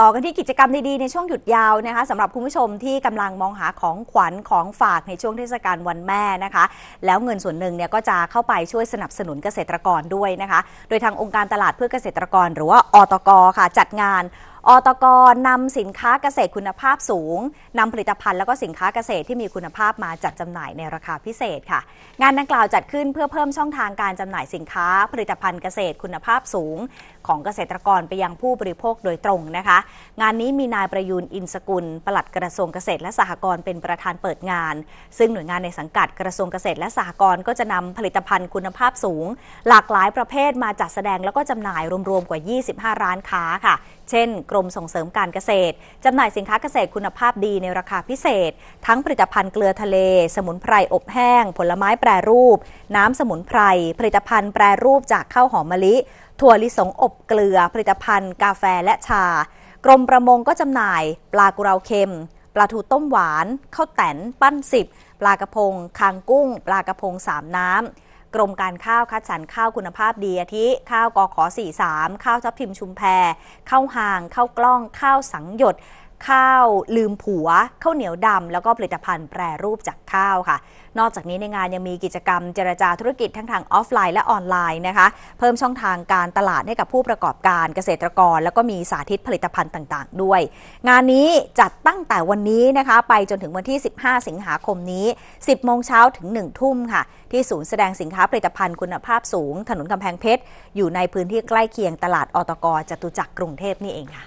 ต่อกันที่กิจกรรมดีๆในช่วงหยุดยาวนะคะสำหรับคุณผู้ชมที่กำลังมองหาของขวัญของฝากในช่วงเทศกาลวันแม่นะคะแล้วเงินส่วนหนึ่งเนี่ยก็จะเข้าไปช่วยสนับสนุนเกษตรกรด้วยนะคะโดยทางองค์การตลาดเพื่อเกษตรกร หรือว่าอตกค่ะ จัดงานอตกนำสินค้าเกษตรคุณภาพสูงนำผลิตภัณฑ์แล้วก็สินค้าเกษตรที่มีคุณภาพมาจัดจำหน่ายในราคาพิเศษค่ะ งานดังกล่าวจัดขึ้นเพื่อเพิ่มช่องทางการจำหน่ายสินค้า ผลิตภัณฑ์เกษตรคุณภาพสูง ของเกษตรกรไปยังผู้บริโภคโดยตรงนะคะ งานนี้มีนายประยูนอินสกุล ปลัดกระทรวงเกษตรและสหกรณ์เป็นประธานเปิดงาน ซึ่งหน่วยงานในสังกัด กระทรวงเกษตรและสหกรณ์ก็จะนำผลิตภัณฑ์คุณภาพสูง หลากหลายประเภทมาจัดแสดงแล้วก็จำหน่ายรวมๆกว่า 25ร้านค้าค่ะเช่น กรมส่งเสริมการเกษตรจำหน่ายสินค้าเกษตรคุณภาพดีในราคาพิเศษ ทั้งผลิตภัณฑ์เกลือทะเล สมุนไพรอบแห้ง ผลไม้แปรรูป น้ำสมุนไพร ผลิตภัณฑ์แปรรูปจากข้าวหอมมะลิ ถั่วลิสงอบเกลือผลิตภัณฑ์ กาแฟและชา กรมประมงก็จำหน่าย ปลากุเราเค็มปลาทูต้มหวานข้าวแตนปั้นสิบปลากระพงคางกุ้ง ปลากระพงสามน้ำกรมการข้าวคัดสรรข้าว คุณภาพดีอาทิ ข้าวกอขอามข้าวทับทิมชุมแพข้าวห่าง ข้าวกล้องข้าวสังหยดข้าว ลืมผัวข้าวเหนียวดำ แล้วก็ผลิตภัณฑ์แปรรูปจากข้าวค่ะ นอกจากนี้ในงานยังมีกิจกรรมเจรจาธุรกิจทั้งทางออฟไลน์และออนไลน์นะคะ เพิ่มช่องทางการตลาดให้กับผู้ประกอบการเกษตรกร แล้วก็มีสาธิตผลิตภัณฑ์ต่างๆ ด้วย งานนี้จัดตั้งแต่วันนี้นะคะ ไปจนถึงวันที่ 15 สิงหาคมนี้ 10โมงเช้าถึง1ทุ่มค่ะ ที่ศูนย์แสดงสินค้าผลิตภัณฑ์ คุณภาพสูง ถนนกำแพงเพชรอยู่ในพื้นที่ใกล้เคียงตลาดอตกจตุจักรกรุงเทพนี่เองค่ะ